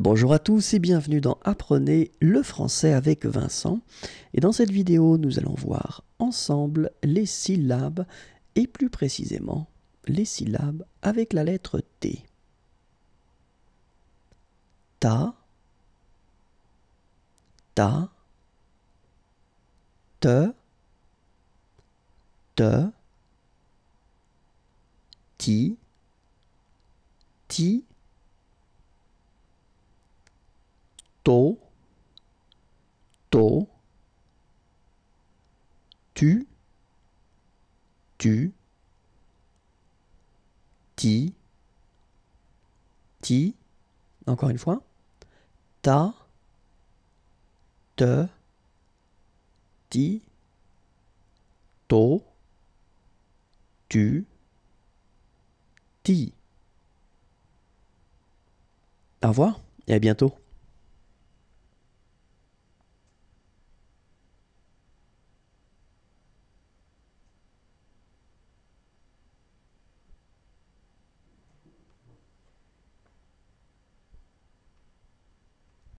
Bonjour à tous et bienvenue dans Apprenez le français avec Vincent. Et dans cette vidéo, nous allons voir ensemble les syllabes et plus précisément les syllabes avec la lettre T. Ta, ta, te, te, ti, ti, to, to, tu, tu, ti, ti, encore une fois, ta, te, ti, to, tu, ti. Au revoir et à bientôt.